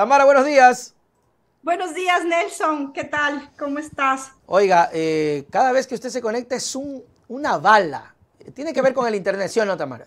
Tamara, buenos días. Buenos días, Nelson. ¿Qué tal? ¿Cómo estás? Oiga, eh, cada vez que usted se conecta es un, una bala. Tiene que ver con el Internet, ¿sí no, Tamara?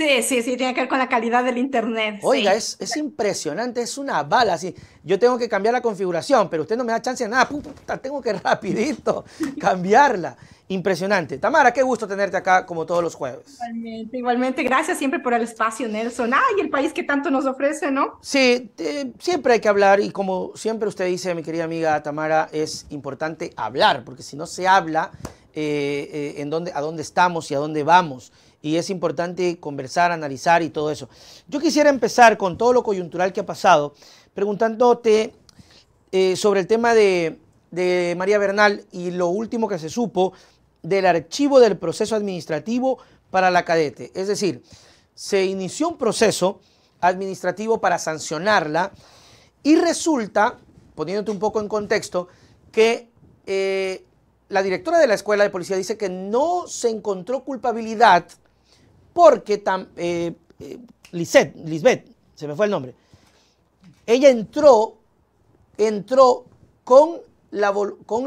Sí, sí, sí, tiene que ver con la calidad del internet. Oiga, es, es, impresionante, es una bala. yo tengo que cambiar la configuración, pero usted no me da chance de nada. Puta, tengo que rapidito cambiarla. Impresionante. Tamara, qué gusto tenerte acá como todos los jueves. Igualmente, igualmente. Gracias siempre por el espacio, Nelson. Ay, el país que tanto nos ofrece, ¿no? Sí, siempre hay que hablar y como siempre usted dice, mi querida amiga Tamara, es importante hablar, porque si no se habla, eh, eh, en dónde, a dónde estamos y a dónde vamos y es importante conversar, analizar y todo eso. Yo quisiera empezar con todo lo coyuntural que ha pasado, preguntándote eh, sobre el tema de, María Bernal y lo último que se supo del archivo del proceso administrativo para la cadete. Es decir, se inició un proceso administrativo para sancionarla y resulta, poniéndote un poco en contexto, que eh, la directora de la escuela de policía dice que no se encontró culpabilidad porque tam, eh, eh, Lisbeth, se me fue el nombre, ella entró, entró con, la,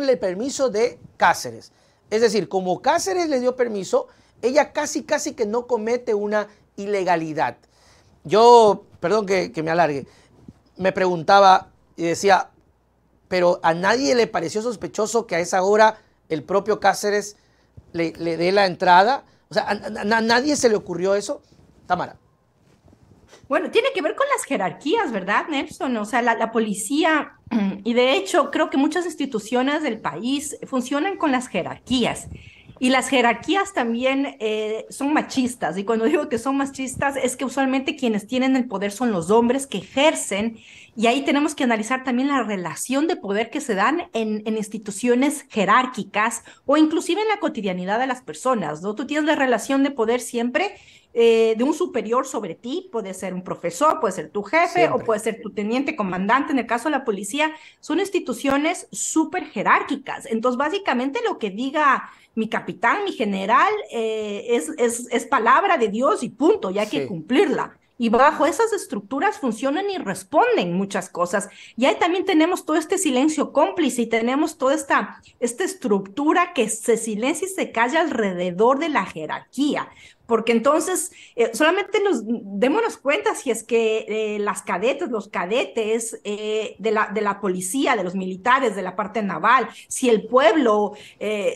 el permiso de Cáceres. Es decir, como Cáceres le dio permiso, ella casi, casi que no comete una ilegalidad. Yo, perdón que, me alargue, me preguntaba y decía, pero a nadie le pareció sospechoso que a esa hora el propio Cáceres le, le dé la entrada o sea, ¿a, nadie se le ocurrió eso? Tamara. Bueno, tiene que ver con las jerarquías, ¿verdad, Nelson? O sea, la, la, policía, y de hecho creo que muchas instituciones del país funcionan con las jerarquías. Y las jerarquías también eh, son machistas. Y cuando digo que son machistas es que usualmente quienes tienen el poder son los hombres que ejercen. Y ahí tenemos que analizar también la relación de poder que se dan en, en instituciones jerárquicas o inclusive en la cotidianidad de las personas. ¿no? Tú tienes la relación de poder siempre eh, de un superior sobre ti, puede ser un profesor, puede ser tu jefe o puede ser tu teniente comandante, en el caso de la policía, son instituciones súper jerárquicas. Entonces, básicamente lo que diga mi capitán, mi general, eh, es, es, es, palabra de Dios y punto, ya hay que cumplirla. Y bajo esas estructuras funcionan y responden muchas cosas. Y ahí también tenemos todo este silencio cómplice y tenemos toda esta, esta estructura que se silencia y se calla alrededor de la jerarquía porque entonces eh, solamente nos démonos cuenta si es que eh, las cadetes, los cadetes eh, de, la, de la policía, de los militares, de la parte naval, si el pueblo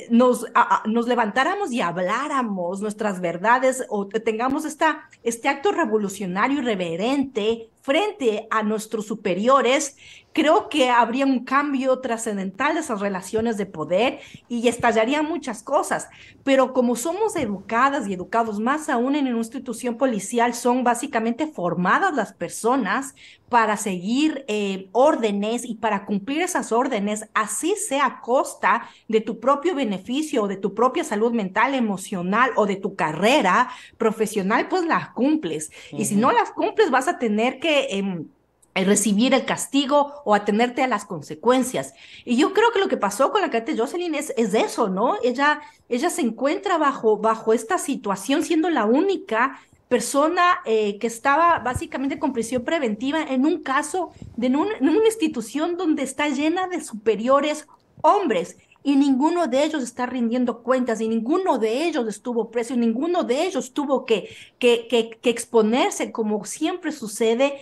nos, nos levantáramos y habláramos nuestras verdades o tengamos este acto revolucionario y reverente frente a nuestros superiores, creo que habría un cambio trascendental de esas relaciones de poder y estallarían muchas cosas. Pero como somos educadas y educados más aún en una institución policial, son básicamente formadas las personas para seguir eh, órdenes y para cumplir esas órdenes, así sea a costa de tu propio beneficio o de tu propia salud mental, emocional o de tu carrera profesional, pues las cumples. Y si no las cumples, vas a tener que... Em, recibir el castigo o atenerte a las consecuencias. Y yo creo que lo que pasó con la Kate Jocelyn es, es eso, ¿no? Ella, ella se encuentra bajo, bajo esta situación siendo la única persona eh, que estaba básicamente con prisión preventiva en un caso en, una institución donde está llena de superiores hombres y ninguno de ellos está rindiendo cuentas y ninguno de ellos estuvo preso y ninguno de ellos tuvo que, que exponerse como siempre sucede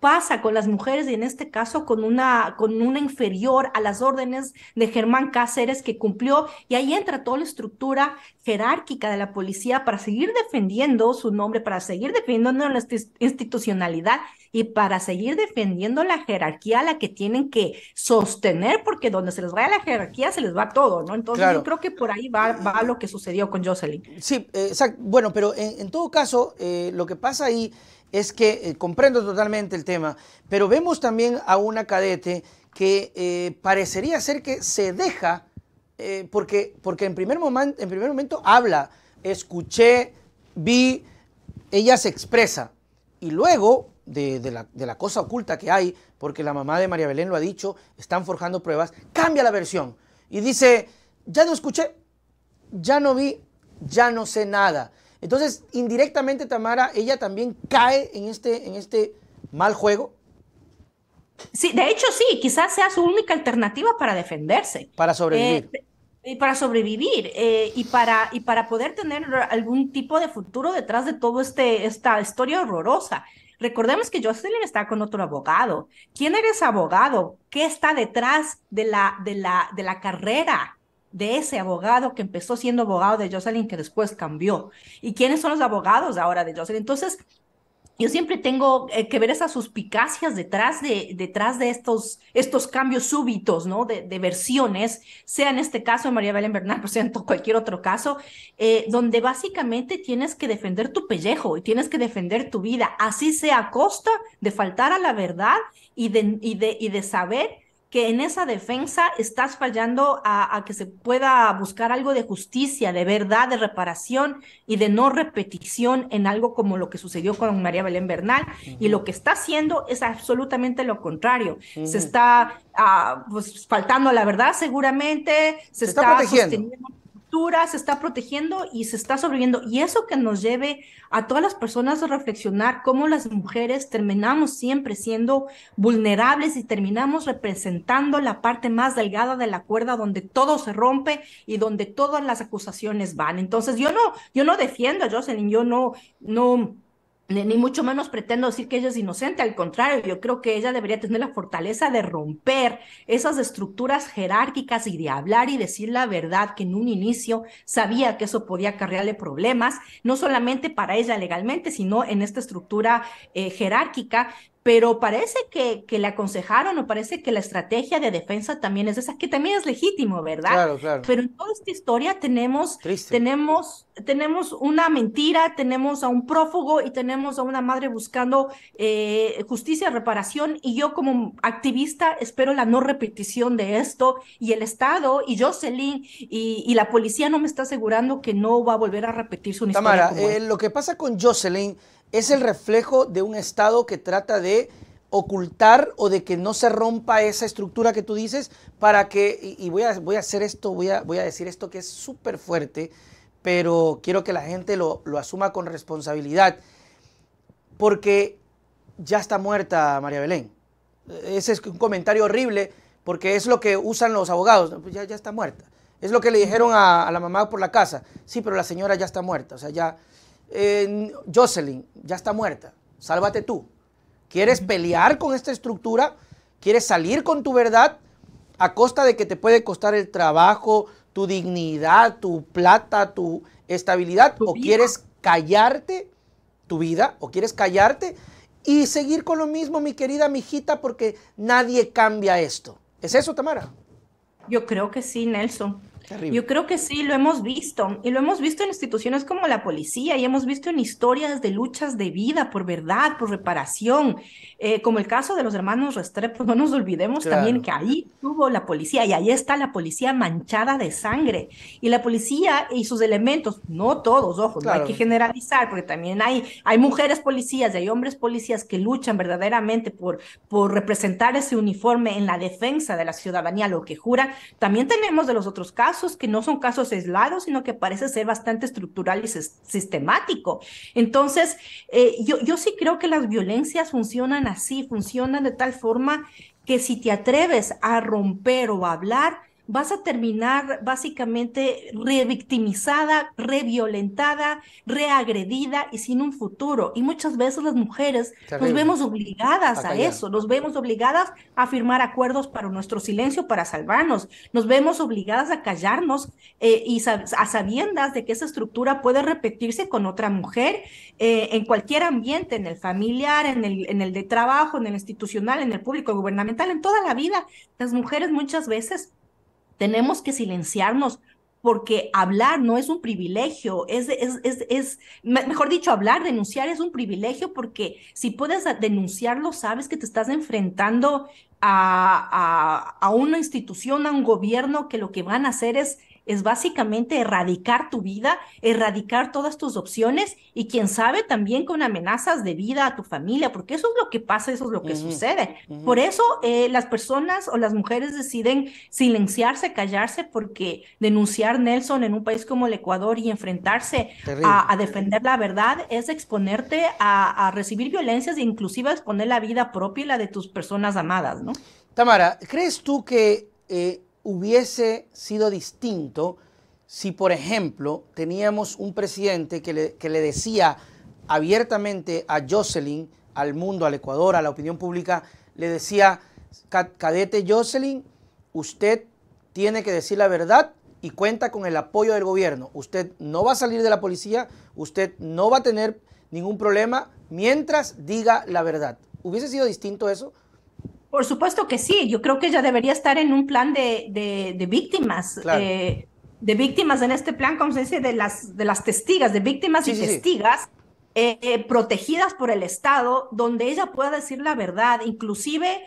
pasa con las mujeres y en este caso con una, con una inferior a las órdenes de Germán Cáceres que cumplió y ahí entra toda la estructura jerárquica de la policía para seguir defendiendo su nombre, para seguir defendiendo la institucionalidad y para seguir defendiendo la jerarquía a la que tienen que sostener porque donde se les vaya la jerarquía se les va todo, ¿no? Entonces yo creo que por ahí va, lo que sucedió con Jocelyn. Sí, Bueno, pero en, todo caso, eh, lo que pasa ahí es que eh, comprendo totalmente el tema, pero vemos también a una cadete que eh, parecería ser que se deja, eh, porque, porque en, primer en primer momento habla, escuché, vi, ella se expresa, y luego de, la, de, la, cosa oculta que hay, porque la mamá de María Belén lo ha dicho, están forjando pruebas, cambia la versión y dice, ya no escuché, ya no vi, ya no sé nada. Entonces, indirectamente, Tamara, ella también cae en este, en este mal juego. Sí, de hecho sí, quizás sea su única alternativa para defenderse. Para sobrevivir. Eh, y para sobrevivir eh, y, para, y para poder tener algún tipo de futuro detrás de toda este, esta historia horrorosa. Recordemos que Jocelyn está con otro abogado. ¿Quién eres abogado? ¿Qué está detrás de la, de la, de la carrera? de ese abogado que empezó siendo abogado de Jocelyn, que después cambió. ¿Y quiénes son los abogados ahora de Jocelyn? Entonces, yo siempre tengo eh, que ver esas suspicacias detrás de, detrás de estos, estos cambios súbitos, ¿no? De, versiones, sea en este caso de María Belén Bernal, por pues sea en cualquier otro caso, eh, donde básicamente tienes que defender tu pellejo y tienes que defender tu vida, así sea a costa de faltar a la verdad y de, y de, y de saber que en esa defensa estás fallando a, que se pueda buscar algo de justicia, de verdad, de reparación y de no repetición en algo como lo que sucedió con María Belén Bernal. Y lo que está haciendo es absolutamente lo contrario. Se está ah, pues, faltando a la verdad seguramente, se, está, sosteniendo se está protegiendo y se está sobreviviendo. Y eso que nos lleve a todas las personas a reflexionar cómo las mujeres terminamos siempre siendo vulnerables y terminamos representando la parte más delgada de la cuerda donde todo se rompe y donde todas las acusaciones van. Entonces yo no, yo no defiendo a Jocelyn, yo no, no ni mucho menos pretendo decir que ella es inocente, al contrario, yo creo que ella debería tener la fortaleza de romper esas estructuras jerárquicas y de hablar y decir la verdad, que en un inicio sabía que eso podía acarrearle problemas, no solamente para ella legalmente, sino en esta estructura eh, jerárquica pero parece que, que le aconsejaron o parece que la estrategia de defensa también es esa, que también es legítimo, ¿verdad? Claro, claro. Pero en toda esta historia tenemos, tenemos, tenemos una mentira, tenemos a un prófugo y tenemos a una madre buscando eh, justicia, reparación, y yo como activista espero la no repetición de esto, y el Estado, y Jocelyn, y, la policía no me está asegurando que no va a volver a repetir su historia. Tamara, eh, lo que pasa con Jocelyn es el reflejo de un Estado que trata de ocultar o de que no se rompa esa estructura que tú dices para que, y, voy, a, voy a hacer esto, voy a, voy a decir esto que es súper fuerte, pero quiero que la gente lo, asuma con responsabilidad, porque ya está muerta María Belén. Ese es un comentario horrible, porque es lo que usan los abogados, pues ya, está muerta. Es lo que le dijeron a, a la mamá por la casa, sí, pero la señora ya está muerta, o sea, ya eh, Jocelyn, ya está muerta, sálvate tú. ¿Quieres pelear con esta estructura? ¿Quieres salir con tu verdad a costa de que te puede costar el trabajo, tu dignidad, tu plata, tu estabilidad? ¿O quieres callarte tu vida? ¿O quieres callarte y seguir con lo mismo, mi querida mijita, porque nadie cambia esto? ¿Es eso, Tamara? Yo creo que sí, Nelson. Yo creo que sí, lo hemos visto. Y lo hemos visto en instituciones como la policía y hemos visto en historias de luchas de vida por verdad, por reparación, eh, como el caso de los hermanos Restrepo. No nos olvidemos también que ahí tuvo la policía y ahí está la policía manchada de sangre. Y la policía y sus elementos, no todos, ojo, no hay que generalizar, porque también hay, hay mujeres policías y hay hombres policías que luchan verdaderamente por, por representar ese uniforme en la defensa de la ciudadanía, lo que jura. También tenemos de los otros casos que no son casos aislados, sino que parece ser bastante estructural y sistemático. Entonces, eh, yo, yo sí creo que las violencias funcionan así, funcionan de tal forma que si te atreves a romper o a hablar, vas a terminar básicamente revictimizada, reviolentada, reagredida y sin un futuro. Y muchas veces las mujeres nos vemos obligadas a eso, nos vemos obligadas a firmar acuerdos para nuestro silencio, para salvarnos, nos vemos obligadas a callarnos eh, y a sabiendas de que esa estructura puede repetirse con otra mujer eh, en cualquier ambiente, en el familiar, en el, en el de trabajo, en el institucional, en el público, gubernamental, en toda la vida. Las mujeres muchas veces tenemos que silenciarnos porque hablar no es un privilegio, es, es, es, mejor dicho, hablar, denunciar es un privilegio porque si puedes denunciarlo, sabes que te estás enfrentando a una institución, a un gobierno que lo que van a hacer es es básicamente erradicar tu vida, erradicar todas tus opciones y quién sabe también con amenazas de vida a tu familia, porque eso es lo que pasa, eso es lo que sucede. Por eso eh, las personas o las mujeres deciden silenciarse, callarse, porque denunciar Nelson en un país como el Ecuador y enfrentarse a, defender la verdad es exponerte a, recibir violencias e inclusive a exponer la vida propia y la de tus personas amadas, ¿no? Tamara, ¿crees tú que eh, hubiese sido distinto si, por ejemplo, teníamos un presidente que le, decía abiertamente a Jocelyn, al mundo, al Ecuador, a la opinión pública, le decía, cadete Jocelyn, usted tiene que decir la verdad y cuenta con el apoyo del gobierno. Usted no va a salir de la policía, usted no va a tener ningún problema mientras diga la verdad. ¿Hubiese sido distinto eso? Por supuesto que sí, yo creo que ella debería estar en un plan de, de, víctimas, eh, de víctimas en este plan, como se dice, de las, de las testigas, de víctimas y testigas. Eh, eh, protegidas por el Estado, donde ella pueda decir la verdad, inclusive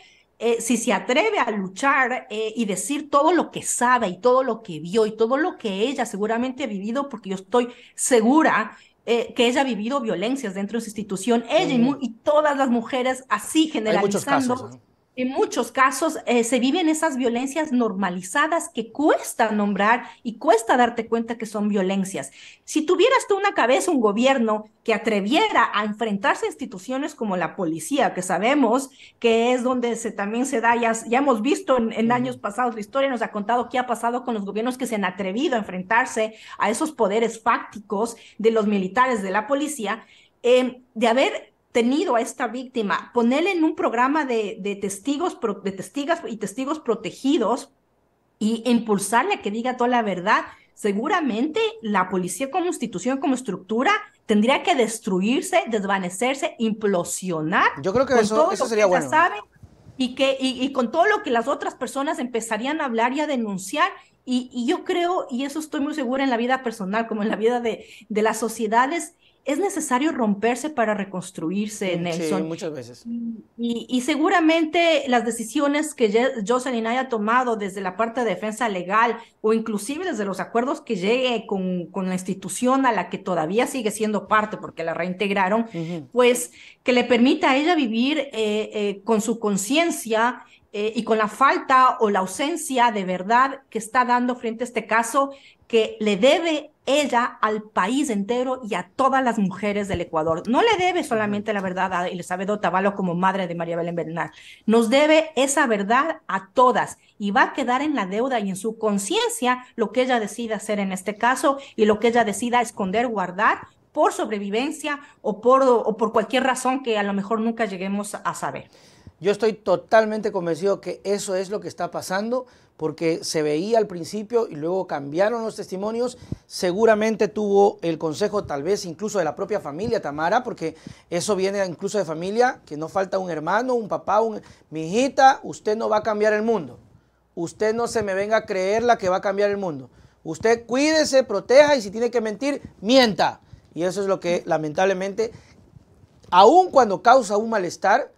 si se atreve a luchar y decir todo lo que sabe y todo lo que vio y todo lo que ella seguramente ha vivido, porque yo estoy segura que ella ha vivido violencias dentro de su institución, ella y, mm. todas las mujeres así generalizando. En muchos casos eh, se viven esas violencias normalizadas que cuesta nombrar y cuesta darte cuenta que son violencias. Si tuvieras tú una cabeza, un gobierno que atreviera a enfrentarse a instituciones como la policía, que sabemos que es donde se, también se da, ya, ya hemos visto en, años pasados, la historia nos ha contado qué ha pasado con los gobiernos que se han atrevido a enfrentarse a esos poderes fácticos de los militares, de la policía, eh, de haber tenido a esta víctima, ponerle en un programa de, testigos, de testigas y testigos protegidos y impulsarle a que diga toda la verdad, seguramente la policía como institución, como estructura, tendría que destruirse, desvanecerse, implosionar. Yo creo que eso, eso sería bueno. y, que, y, con todo lo que las otras personas empezarían a hablar y a denunciar. Y, yo creo, y eso estoy muy segura en la vida personal como en la vida de, de las sociedades, es necesario romperse para reconstruirse, Nelson. Sí, muchas veces. Y, seguramente las decisiones que Jocelyn haya tomado desde la parte de defensa legal o inclusive desde los acuerdos que llegue con, la institución a la que todavía sigue siendo parte porque la reintegraron, pues que le permita a ella vivir eh, eh, con su conciencia eh, y con la falta o la ausencia de verdad que está dando frente a este caso que le debe ella al país entero y a todas las mujeres del Ecuador. No le debe solamente la verdad a Elizabeth Otavalo como madre de María Belén Bernal, nos debe esa verdad a todas y va a quedar en la deuda y en su conciencia lo que ella decida hacer en este caso y lo que ella decida esconder, guardar por sobrevivencia o por cualquier razón que a lo mejor nunca lleguemos a saber. Yo estoy totalmente convencido que eso es lo que está pasando, porque se veía al principio y luego cambiaron los testimonios. Seguramente tuvo el consejo tal vez incluso de la propia familia, Tamara, porque eso viene incluso de familia, que no falta un hermano, un papá, un... Mi hijita, usted no va a cambiar el mundo. Usted no se me venga a creer la que va a cambiar el mundo. Usted cuídese, proteja y si tiene que mentir, mienta. Y eso es lo que lamentablemente, aun cuando causa un malestar,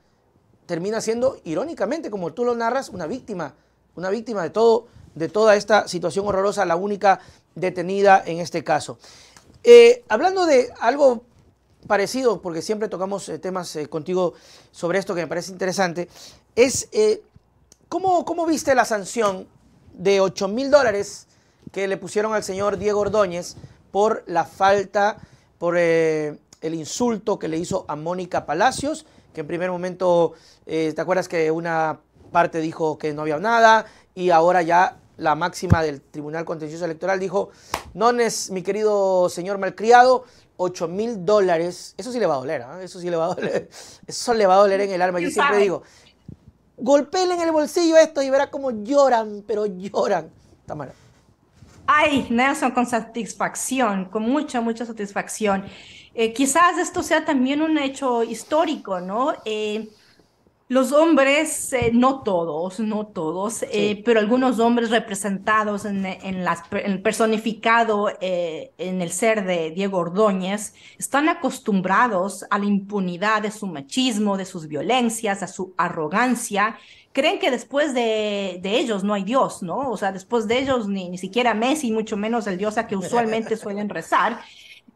termina siendo, irónicamente, como tú lo narras, una víctima, una víctima de, todo, de toda esta situación horrorosa, la única detenida en este caso. Eh, hablando de algo parecido, porque siempre tocamos eh, temas eh, contigo sobre esto que me parece interesante, es ¿cómo, ¿cómo, viste la sanción de 8 mil dólares que le pusieron al señor Diego Ordóñez por la falta, por el insulto que le hizo a Mónica Palacios que en primer momento, eh, ¿te acuerdas que una parte dijo que no había nada y ahora ya la máxima del Tribunal Contencioso Electoral dijo, no es mi querido señor malcriado, 8 mil dólares, eso sí le va a doler, ¿ah? eso sí le va a doler, eso le va a doler en el alma, yo siempre digo, golpeen en el bolsillo esto y verá cómo lloran, pero lloran, está Tamara. Ay, Nelson, con satisfacción, con mucha, mucha satisfacción. Eh, quizás esto sea también un hecho histórico, ¿no? Eh, los hombres, eh, no todos, no todos, pero algunos hombres representados en, en las, personificado en el ser de Diego Ordóñez, están acostumbrados a la impunidad de su machismo, de sus violencias, a su arrogancia creen que después de, ellos no hay Dios, ¿no? O sea, después de ellos ni, ni siquiera Messi, mucho menos el Dios a que usualmente suelen rezar.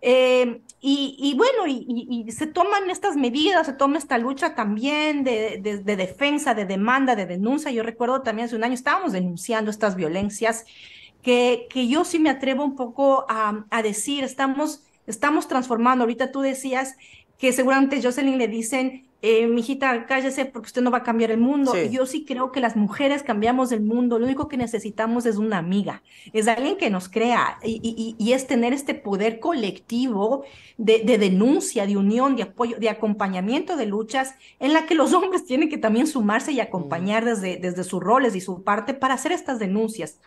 Eh, y, bueno, y, se toman estas medidas, se toma esta lucha también de, defensa, de demanda, de denuncia. Yo recuerdo también hace un año estábamos denunciando estas violencias que, yo sí me atrevo un poco a, decir, estamos, estamos transformando. Ahorita tú decías que seguramente Jocelyn le dicen, eh, mijita, cállese porque usted no va a cambiar el mundo. Yo sí creo que las mujeres cambiamos el mundo. Lo único que necesitamos es una amiga, es alguien que nos crea y, es tener este poder colectivo de, denuncia, de unión, de apoyo, de acompañamiento de luchas en la que los hombres tienen que también sumarse y acompañar mm. desde, desde sus roles y su parte para hacer estas denuncias.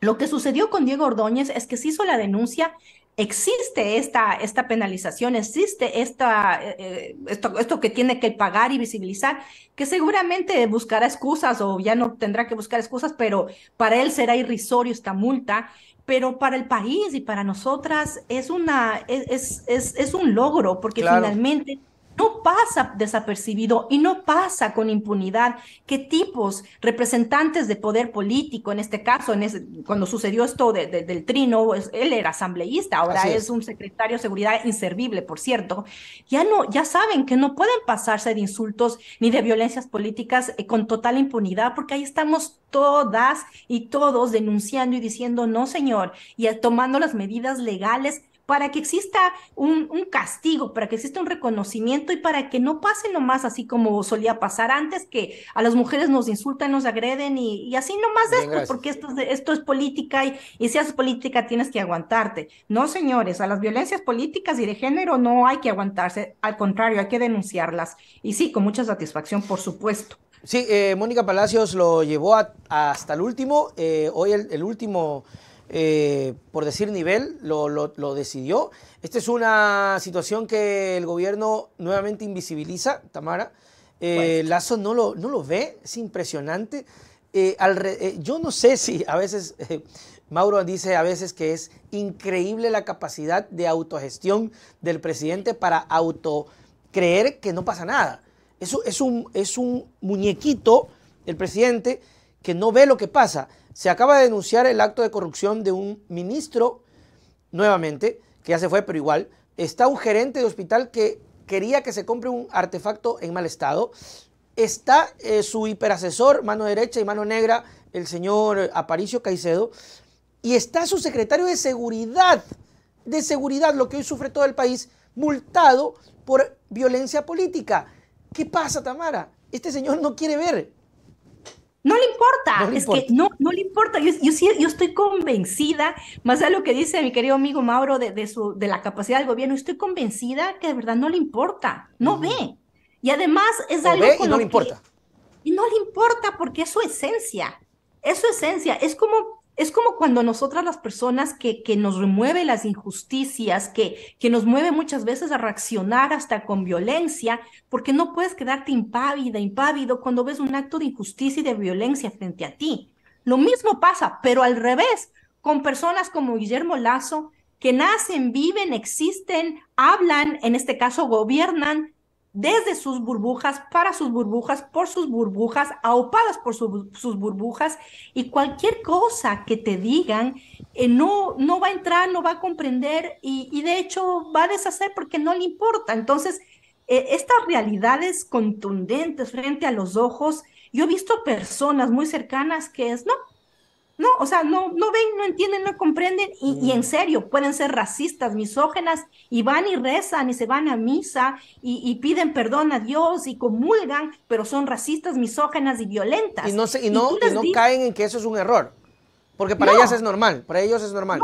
Lo que sucedió con Diego Ordóñez es que se hizo la denuncia, existe esta, esta penalización, existe esta, eh, eh, esto, esto que tiene que pagar y visibilizar, que seguramente buscará excusas o ya no tendrá que buscar excusas, pero para él será irrisorio esta multa, pero para el país y para nosotras es, una, es, es, es un logro, porque finalmente no pasa desapercibido y no pasa con impunidad que tipos representantes de poder político, en este caso, en cuando sucedió esto del trino, pues, él era asambleísta, ahora es. un secretario de seguridad inservible, por cierto, ya no, ya saben que no pueden pasarse de insultos ni de violencias políticas eh, con total impunidad, porque ahí estamos todas y todos denunciando y diciendo no, señor, y tomando las medidas legales para que exista un, castigo, para que exista un reconocimiento y para que no pase nomás así como solía pasar antes, que a las mujeres nos insultan, nos agreden y, así nomás esto, porque esto, esto es política y, y si haces política tienes que aguantarte. No, señores, a las violencias políticas y de género no hay que aguantarse, al contrario, hay que denunciarlas. Y sí, con mucha satisfacción, por supuesto. Sí, eh, Mónica Palacios lo llevó hasta el último, eh, hoy el último... Eh, por decir nivel, lo, decidió. Esta es una situación que el gobierno nuevamente invisibiliza, Tamara. Eh, pues. Lazo no lo, ve, es impresionante. Eh, yo no sé si a veces, Mauro dice a veces que es increíble la capacidad de autogestión del presidente para auto creer que no pasa nada. Eso es un, es un muñequito, el presidente, que no ve lo que pasa. Se acaba de denunciar el acto de corrupción de un ministro, nuevamente, que ya se fue, pero igual. Está un gerente de hospital que quería que se compre un artefacto en mal estado. Está eh, su hiperasesor, mano derecha y mano negra, el señor Aparicio Caicedo. Y está su secretario de seguridad, de seguridad, lo que hoy sufre todo el país, multado por violencia política. ¿Qué pasa, Tamara? Este señor no quiere ver, no le importa, es que no, no le importa. Yo, estoy convencida, más de lo que dice mi querido amigo Mauro de, su, de la capacidad del gobierno, estoy convencida que de verdad no le importa, no mm. ve. Y además es algo no le importa. y no le importa porque es su esencia, es su esencia. Es como es como cuando nosotras las personas que, que nos remueven las injusticias, que, que nos mueve muchas veces a reaccionar hasta con violencia, porque no puedes quedarte impávida, impávido cuando ves un acto de injusticia y de violencia frente a ti. Lo mismo pasa, pero al revés, con personas como Guillermo Lazo, que nacen, viven, existen, hablan, en este caso gobiernan desde sus burbujas, para sus burbujas, por sus burbujas, aopadas por sus burbujas, y cualquier cosa que te digan eh, no, no va a entrar, no va a comprender y, de hecho va a deshacer porque no le importa. Entonces, eh, estas realidades contundentes frente a los ojos, yo he visto personas muy cercanas que es, no, no, o sea, no, no ven, no entienden, no comprenden y, en mm. serio pueden ser racistas, misógenas y van y rezan y se van a misa y, piden perdón a Dios y comulgan, pero son racistas, misógenas y violentas. Y no, se, y no, no caen en que eso es un error, porque para ellas es normal, para ellos es normal.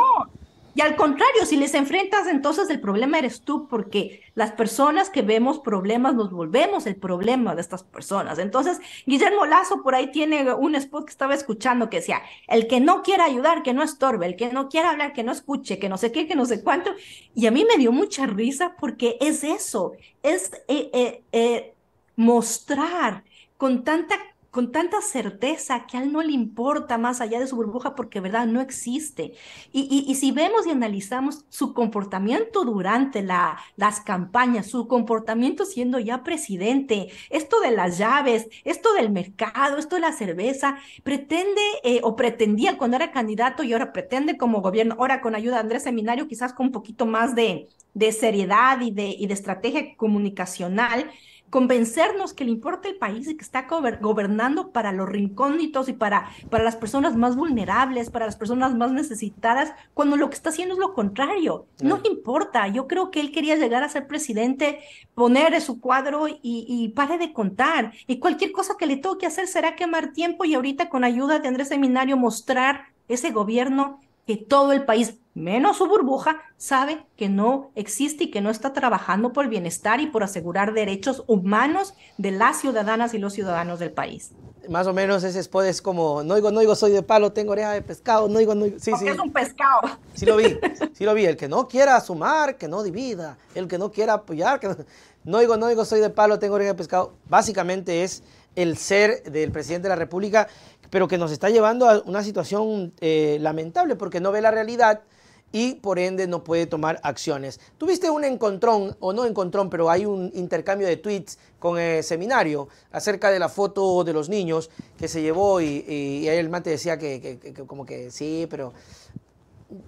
Y al contrario, si les enfrentas, entonces el problema eres tú, porque las personas que vemos problemas nos volvemos el problema de estas personas. Entonces, Guillermo Lazo por ahí tiene un spot que estaba escuchando que decía, el que no quiera ayudar, que no estorbe, el que no quiera hablar, que no escuche, que no sé qué, que no sé cuánto. Y a mí me dio mucha risa porque es eso, es eh, eh, eh, mostrar con tanta con tanta certeza que a él no le importa más allá de su burbuja porque, ¿verdad? No existe. Y, si vemos y analizamos su comportamiento durante la, las campañas, su comportamiento siendo ya presidente, esto de las llaves, esto del mercado, esto de la cerveza, pretende eh, o pretendía cuando era candidato y ahora pretende como gobierno, ahora con ayuda de Andrés Seminario, quizás con un poquito más de, seriedad y de, y de estrategia comunicacional, convencernos que le importa el país y que está gobernando para los rincónitos y para, para las personas más vulnerables, para las personas más necesitadas, cuando lo que está haciendo es lo contrario. No le importa. Yo creo que él quería llegar a ser presidente, poner su cuadro y, pare de contar. Y cualquier cosa que le toque hacer será quemar tiempo y ahorita con ayuda de Andrés Seminario mostrar ese gobierno que todo el país, menos su burbuja, sabe que no existe y que no está trabajando por el bienestar y por asegurar derechos humanos de las ciudadanas y los ciudadanos del país. Más o menos ese spot es como, no digo, no digo, soy de palo, tengo oreja de pescado, no digo, no digo, sí, es un pescado. Sí lo vi, sí lo vi, el que no quiera sumar, que no divida, el que no quiera apoyar, que no, no digo, no digo, soy de palo, tengo oreja de pescado, básicamente es el ser del presidente de la República pero que nos está llevando a una situación eh, lamentable porque no ve la realidad y por ende no puede tomar acciones. Tuviste un encontrón, o no encontrón, pero hay un intercambio de tweets con el seminario acerca de la foto de los niños que se llevó y, ahí el mate decía que, como que sí, pero...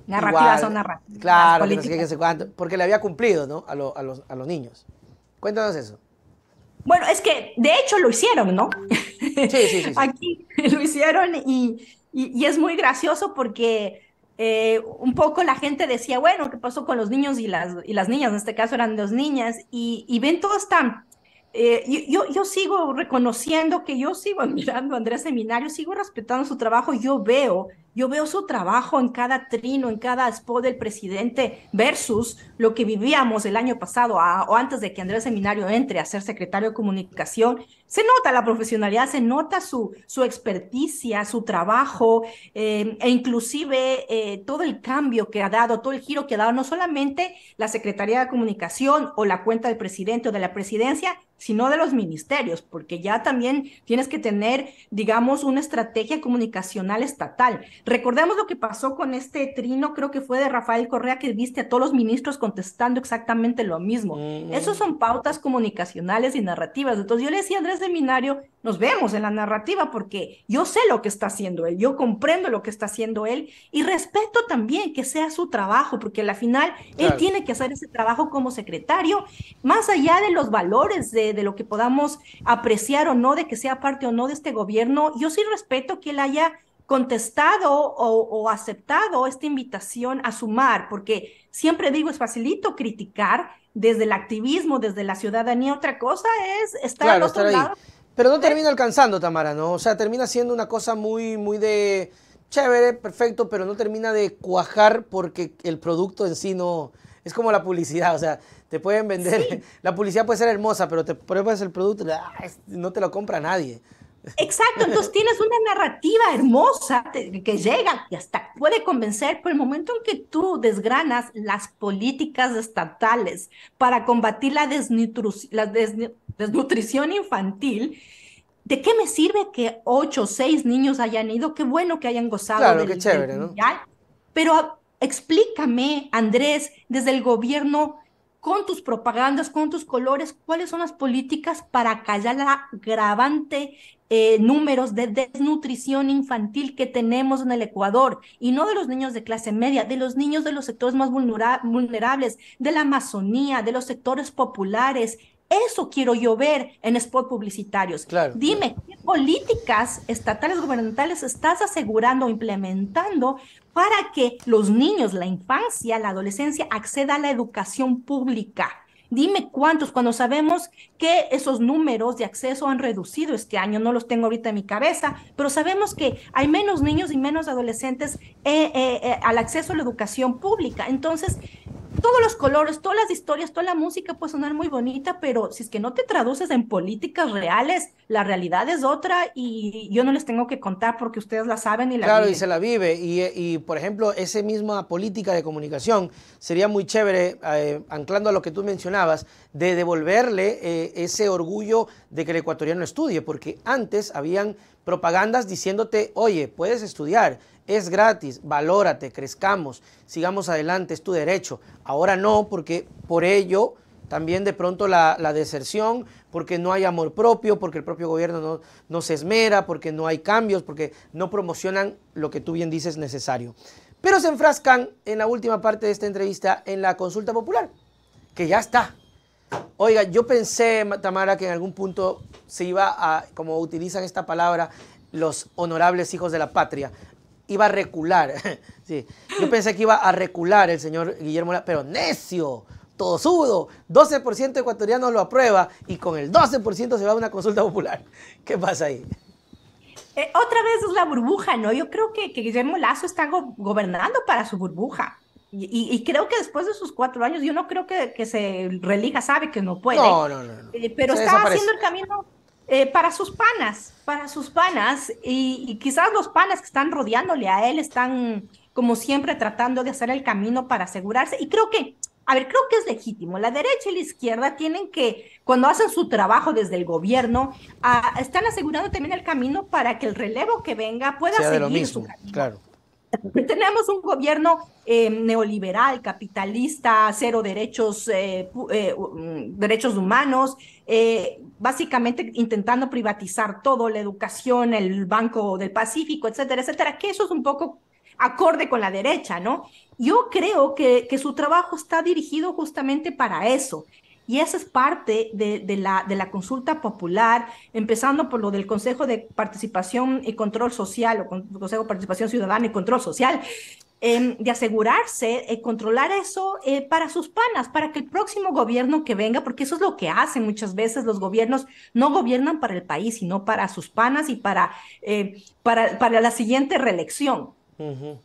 Narrativas son narrativas. Claro, porque le había cumplido ¿no? a los niños. Cuéntanos eso. Bueno, es que de hecho lo hicieron, ¿no? Sí, sí, sí. Aquí lo hicieron y, y, es muy gracioso porque eh, un poco la gente decía, bueno, ¿qué pasó con los niños y las, y las niñas? En este caso eran dos niñas y, y ven todo están eh, yo, yo, sigo reconociendo que yo sigo admirando a Andrés Seminario, sigo respetando su trabajo, yo veo yo veo su trabajo en cada trino, en cada spot del presidente versus lo que vivíamos el año pasado o antes de que Andrés Seminario entre a ser secretario de comunicación. Se nota la profesionalidad, se nota su, su experticia, su trabajo eh, e inclusive eh, todo el cambio que ha dado, todo el giro que ha dado, no solamente la Secretaría de Comunicación o la cuenta del presidente o de la presidencia, sino de los ministerios, porque ya también tienes que tener, digamos, una estrategia comunicacional estatal. Recordemos lo que pasó con este trino, creo que fue de Rafael Correa, que viste a todos los ministros contestando exactamente lo mismo. Mm. Esas son pautas comunicacionales y narrativas. Entonces yo le decía a Andrés de Minario, nos vemos en la narrativa porque yo sé lo que está haciendo él, yo comprendo lo que está haciendo él y respeto también que sea su trabajo, porque al final él tiene que hacer ese trabajo como secretario, más allá de los valores, de, de lo que podamos apreciar o no, de que sea parte o no de este gobierno, yo sí respeto que él haya contestado o, aceptado esta invitación a sumar, porque siempre digo, es facilito criticar desde el activismo, desde la ciudadanía, otra cosa es estar al otro lado. Pero no termina alcanzando, Tamara, ¿no? O sea, termina siendo una cosa muy, muy de chévere, perfecto, pero no termina de cuajar porque el producto en sí no... Es como la publicidad, o sea, te pueden vender... La publicidad puede ser hermosa, pero te pruebas el producto, y ah, no te lo compra nadie. Exacto, entonces tienes una narrativa hermosa que llega y hasta puede convencer, por el momento en que tú desgranas las políticas estatales para combatir la, desnutrición infantil, ¿de qué me sirve que ocho o seis niños hayan ido? Qué bueno que hayan gozado. Claro, qué chévere, ¿no? Pero explícame, Andrés, desde el gobierno, con tus propagandas, con tus colores, cuáles son las políticas para callar la agravante eh, números de desnutrición infantil que tenemos en el Ecuador, y no de los niños de clase media, de los niños de los sectores más vulnerables, de la Amazonía, de los sectores populares, eso quiero yo ver en spot publicitarios. Claro, Dime, ¿qué políticas estatales, gubernamentales estás asegurando o implementando para que los niños, la infancia, la adolescencia acceda a la educación pública? Dime cuántos, cuando sabemos que esos números de acceso han reducido este año, no los tengo ahorita en mi cabeza, pero sabemos que hay menos niños y menos adolescentes eh, eh, eh, al acceso a la educación pública. Entonces, todos los colores, todas las historias, toda la música puede sonar muy bonita, pero si es que no te traduces en políticas reales, la realidad es otra y yo no les tengo que contar porque ustedes la saben y la Claro, y se la vive. Y, por ejemplo, esa misma política de comunicación sería muy chévere, eh, anclando a lo que tú mencionabas, de devolverle eh, ese orgullo de que el ecuatoriano estudie, porque antes habían propagandas diciéndote, oye, puedes estudiar, es gratis, valórate, crezcamos, sigamos adelante, es tu derecho. Ahora no, porque por ello también de pronto la, deserción, porque no hay amor propio, porque el propio gobierno no, no, se esmera, porque no hay cambios, porque no promocionan lo que tú bien dices necesario. Pero se enfrascan en la última parte de esta entrevista en la consulta popular, que ya está, Oiga, yo pensé, Tamara, que en algún punto se iba a, como utilizan esta palabra, los honorables hijos de la patria, iba a recular. sí. Yo pensé que iba a recular el señor Guillermo, Lazo, pero necio, tosudo, 12% ecuatorianos lo aprueba y con el 12% se va a una consulta popular. ¿Qué pasa ahí? Eh, otra vez es la burbuja, ¿no? Yo creo que, Guillermo Lazo está gobernando para su burbuja. Y, creo que después de sus cuatro años, yo no creo que, que se relija, sabe que no puede. No, no, no, eh, pero está haciendo el camino eh, para sus panas, para sus panas. Y, quizás los panas que están rodeándole a él están, como siempre, tratando de hacer el camino para asegurarse. Y creo que, a ver, creo que es legítimo. La derecha y la izquierda tienen que, cuando hacen su trabajo desde el gobierno, ah, están asegurando también el camino para que el relevo que venga pueda ser seguir mismo, su camino. Claro tenemos un gobierno eh, neoliberal, capitalista, cero derechos, eh, eh, mm, derechos humanos, básicamente intentando privatizar todo, la educación, el Banco del Pacífico, etcétera, etcétera, que eso es un poco acorde con la derecha, ¿no? Yo creo que su trabajo está dirigido justamente para eso, y esa es parte de, la, de la consulta popular, empezando por lo del Consejo de Participación y Control Social, o Consejo de Participación Ciudadana y Control Social, em, de asegurarse, eh, controlar eso eh, para sus panas, para que el próximo gobierno que venga, porque eso es lo que hacen muchas veces los gobiernos, no gobiernan para el país, sino para sus panas y para, eh, para, para la siguiente reelección.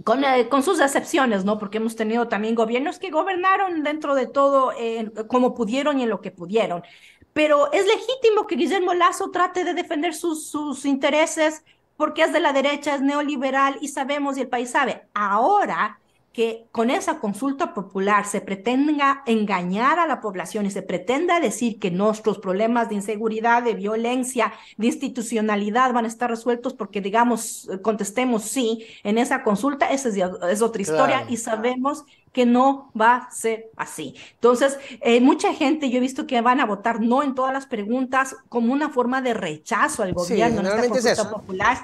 Con, eh, con, sus excepciones, ¿no? Porque hemos tenido también gobiernos que gobernaron dentro de todo como pudieron y en lo que pudieron. Pero es legítimo que Guillermo Lazo trate de defender sus, sus intereses porque es de la derecha, es neoliberal y sabemos y el país sabe. Ahora que con esa consulta popular se pretenda engañar a la población y se pretenda decir que nuestros problemas de inseguridad, de violencia, de institucionalidad van a estar resueltos porque, digamos, contestemos sí en esa consulta, esa es, otra historia y sabemos que no va a ser así. Entonces, eh, mucha gente, yo he visto que van a votar no en todas las preguntas como una forma de rechazo al gobierno, en esta consulta popular.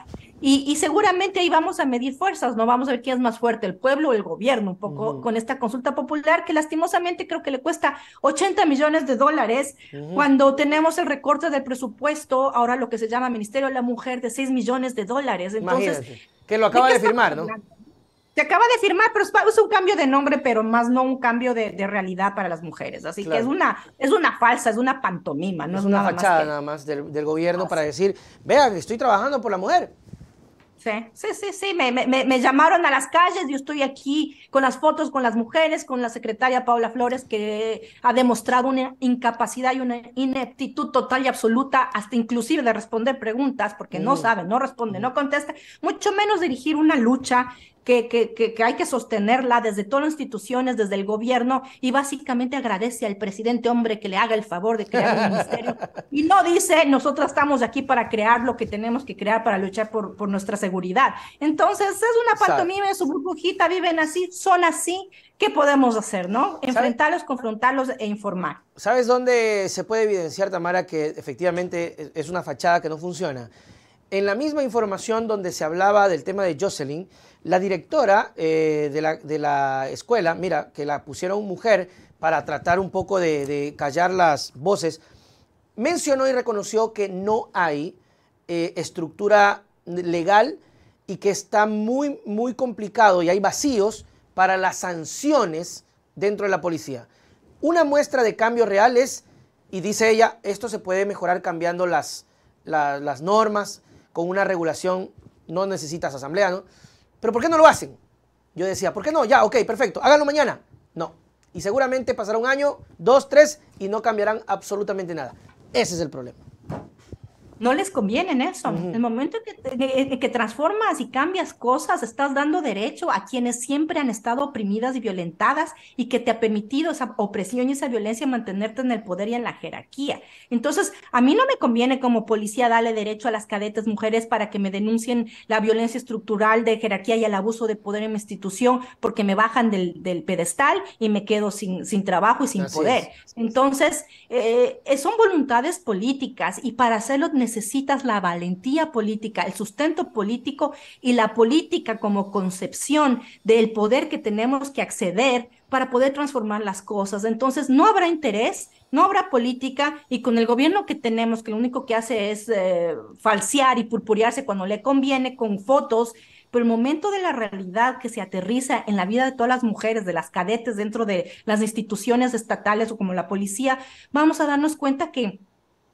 Y, seguramente ahí vamos a medir fuerzas, ¿no? Vamos a ver quién es más fuerte, el pueblo o el gobierno, un poco con esta consulta popular que lastimosamente creo que le cuesta 80 millones de dólares cuando tenemos el recorte del presupuesto, ahora lo que se llama Ministerio de la Mujer, de 6 millones de dólares. Entonces, que lo acaba de, firmar, ¿no? Se acaba de firmar, pero es un cambio de nombre, pero más no un cambio de, realidad para las mujeres. Así que es una, es una falsa, es una pantomima, no es, una fachada nada más del, gobierno para decir, vean, estoy trabajando por la mujer. Sí, sí, sí, Me, me, me, llamaron a las calles, yo estoy aquí con las fotos, con las mujeres, con la secretaria Paula Flores, que ha demostrado una incapacidad y una ineptitud total y absoluta, hasta inclusive de responder preguntas, porque no mm. sabe, no responde, no mm. contesta, mucho menos dirigir una lucha que, que, que, hay que sostenerla desde todas las instituciones, desde el gobierno, y básicamente agradece al presidente hombre que le haga el favor de crear un ministerio. Y no dice, nosotros estamos aquí para crear lo que tenemos que crear para luchar por, por nuestra seguridad entonces, es una pantomima, de su burbujita, viven así, son así. ¿Qué podemos hacer, no? Enfrentarlos, confrontarlos e informar. ¿Sabes dónde se puede evidenciar, Tamara, que efectivamente es una fachada que no funciona? En la misma información donde se hablaba del tema de Jocelyn, la directora eh, de, la, escuela, mira, que la pusieron mujer para tratar un poco de, callar las voces, mencionó y reconoció que no hay eh, estructura legal y que está muy, muy complicado y hay vacíos para las sanciones dentro de la policía. Una muestra de cambios reales, y dice ella, esto se puede mejorar cambiando las, las normas, con una regulación no necesitas asamblea, ¿no? Pero ¿por qué no lo hacen? Yo decía, ¿por qué no? Ya, ok, perfecto, háganlo mañana. No. Y seguramente pasará un año, dos, tres, y no cambiarán absolutamente nada. Ese es el problema no les conviene en eso. en El momento que, eh, que transformas y cambias cosas, estás dando derecho a quienes siempre han estado oprimidas y violentadas y que te ha permitido esa opresión y esa violencia mantenerte en el poder y en la jerarquía. Entonces, a mí no me conviene como policía darle derecho a las cadetes mujeres para que me denuncien la violencia estructural de jerarquía y el abuso de poder en mi institución porque me bajan del, pedestal y me quedo sin, trabajo y sin poder. Entonces, eh, son voluntades políticas y para hacerlo necesitamos necesitas la valentía política, el sustento político y la política como concepción del poder que tenemos que acceder para poder transformar las cosas. Entonces, no habrá interés, no habrá política y con el gobierno que tenemos, que lo único que hace es eh, falsear y purpurearse cuando le conviene con fotos, pero el momento de la realidad que se aterriza en la vida de todas las mujeres, de las cadetes dentro de las instituciones estatales o como la policía, vamos a darnos cuenta que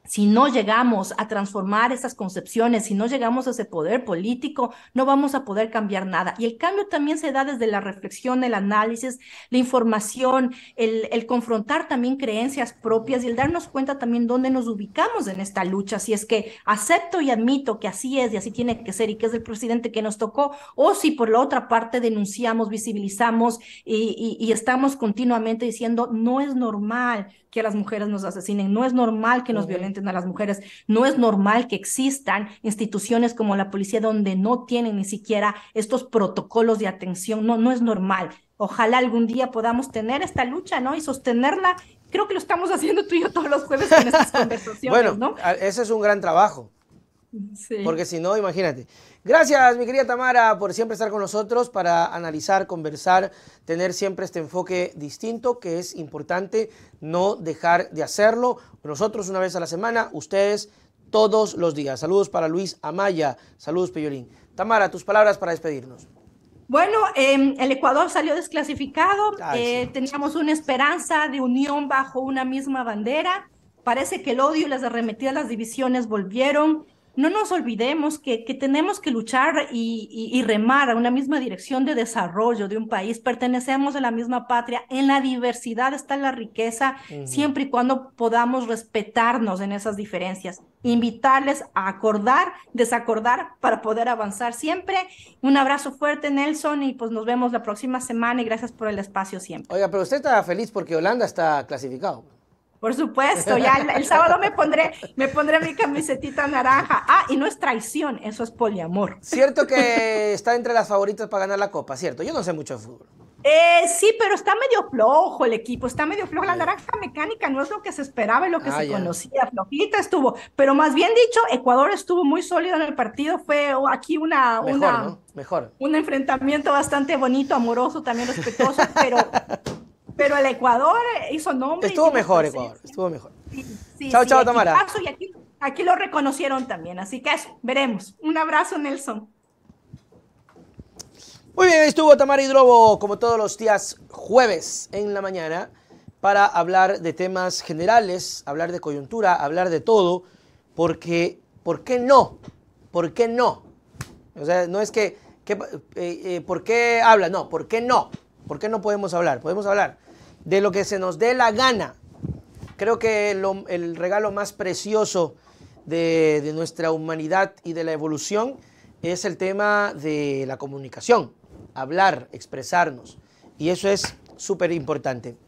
si no llegamos a transformar esas concepciones, si no llegamos a ese poder político, no vamos a poder cambiar nada. Y el cambio también se da desde la reflexión, el análisis, la información, el, confrontar también creencias propias y el darnos cuenta también dónde nos ubicamos en esta lucha, si es que acepto y admito que así es y así tiene que ser y que es el presidente que nos tocó, o si por la otra parte denunciamos, visibilizamos y, estamos continuamente diciendo, no es normal que las mujeres nos asesinen, no es normal que nos violen a las mujeres. No es normal que existan instituciones como la policía donde no tienen ni siquiera estos protocolos de atención. No, no es normal. Ojalá algún día podamos tener esta lucha, ¿no? Y sostenerla. Creo que lo estamos haciendo tú y yo todos los jueves en estas conversaciones, bueno, ¿no? Ese es un gran trabajo. Porque si no, imagínate. Gracias, mi querida Tamara, por siempre estar con nosotros para analizar, conversar, tener siempre este enfoque distinto que es importante no dejar de hacerlo. Nosotros una vez a la semana, ustedes todos los días. Saludos para Luis Amaya, saludos Peyolín. Tamara, tus palabras para despedirnos. Bueno, em, el Ecuador salió desclasificado, eh, teníamos una esperanza de unión bajo una misma bandera, parece que el odio y las arremetidas, las divisiones volvieron no nos olvidemos que, tenemos que luchar y, remar a una misma dirección de desarrollo de un país. Pertenecemos a la misma patria. En la diversidad está la riqueza, siempre y cuando podamos respetarnos en esas diferencias. Invitarles a acordar, desacordar para poder avanzar siempre. Un abrazo fuerte, Nelson, y pues nos vemos la próxima semana y gracias por el espacio siempre. Oiga, pero usted está feliz porque Holanda está clasificado. Por supuesto, ya el, sábado me pondré, me pondré mi camiseta naranja. Ah, y no es traición, eso es poliamor. Cierto que está entre las favoritas para ganar la copa, cierto. Yo no sé mucho de fútbol. Eh, sí, pero está medio flojo el equipo, está medio flojo. La naranja mecánica no es lo que se esperaba y lo que ah, se conocía. Flojita estuvo, pero más bien dicho, Ecuador estuvo muy sólido en el partido. Fue aquí una, una, un enfrentamiento bastante bonito, amoroso, también respetuoso, pero pero el Ecuador hizo nombre. Estuvo mejor, Ecuador, estuvo mejor. chao, chao, Tamara. y aquí, lo reconocieron también, así que eso, veremos. Un abrazo, Nelson. Muy bien, estuvo Tamara Hidrobo, como todos los días jueves en la mañana, para hablar de temas generales, hablar de coyuntura, hablar de todo, porque, ¿por qué no? ¿Por qué no? O sea, no es que, eh, eh, ¿por qué habla? No, ¿por qué no? ¿Por qué no podemos hablar? Podemos hablar de lo que se nos dé la gana. Creo que el regalo más precioso de nuestra humanidad y de la evolución es el tema de la comunicación, hablar, expresarnos. Y eso es súper importante.